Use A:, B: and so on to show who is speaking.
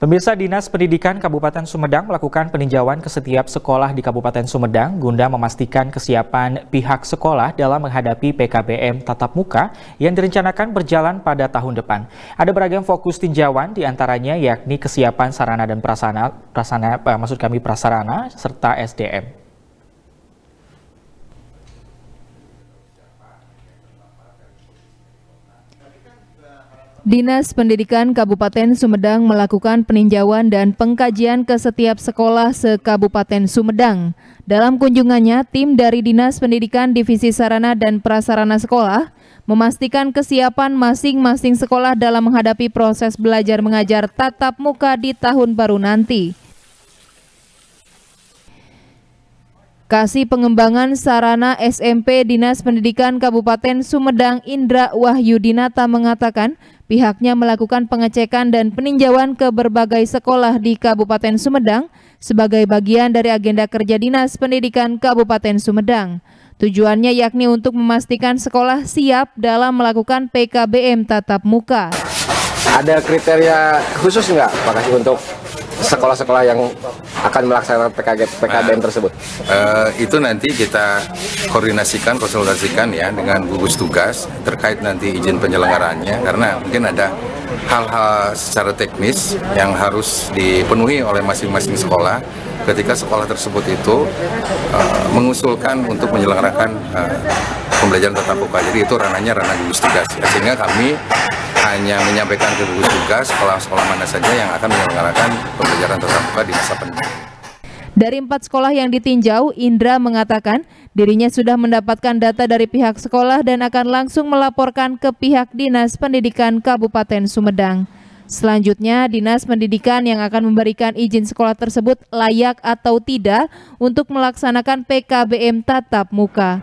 A: Pemirsa Dinas Pendidikan Kabupaten Sumedang melakukan peninjauan ke setiap sekolah di Kabupaten Sumedang guna memastikan kesiapan pihak sekolah dalam menghadapi PKBM tatap muka yang direncanakan berjalan pada tahun depan. Ada beragam fokus tinjauan diantaranya yakni kesiapan sarana dan prasarana, prasarana eh, maksud kami prasarana serta SDM.
B: Dinas Pendidikan Kabupaten Sumedang melakukan peninjauan dan pengkajian ke setiap sekolah se-Kabupaten Sumedang. Dalam kunjungannya, tim dari Dinas Pendidikan Divisi Sarana dan Prasarana Sekolah memastikan kesiapan masing-masing sekolah dalam menghadapi proses belajar mengajar tatap muka di tahun baru nanti. Kasih Pengembangan Sarana SMP Dinas Pendidikan Kabupaten Sumedang Indra Wahyudinata mengatakan Pihaknya melakukan pengecekan dan peninjauan ke berbagai sekolah di Kabupaten Sumedang sebagai bagian dari agenda kerja Dinas Pendidikan Kabupaten Sumedang. Tujuannya yakni untuk memastikan sekolah siap dalam melakukan PKBM tatap muka.
C: Ada kriteria khusus nggak, Pak, untuk sekolah-sekolah yang akan melaksanakan PKG, PKBM nah, tersebut? Uh, itu nanti kita koordinasikan, konsultasikan ya dengan gugus tugas terkait nanti izin penyelenggaraannya karena mungkin ada hal-hal secara teknis yang harus dipenuhi oleh masing-masing sekolah ketika sekolah tersebut itu uh, mengusulkan untuk menyelenggarakan uh, pembelajaran tatap muka. Jadi itu ranahnya ranah gugus tugas. Ya. Sehingga kami hanya menyampaikan ke gugus tugas sekolah-sekolah mana saja yang akan menyelenggarakan pembelajaran tatap muka di masa pandemi.
B: Dari empat sekolah yang ditinjau, Indra mengatakan dirinya sudah mendapatkan data dari pihak sekolah dan akan langsung melaporkan ke pihak Dinas Pendidikan Kabupaten Sumedang. Selanjutnya, Dinas Pendidikan yang akan memberikan izin sekolah tersebut layak atau tidak untuk melaksanakan PKBM tatap muka.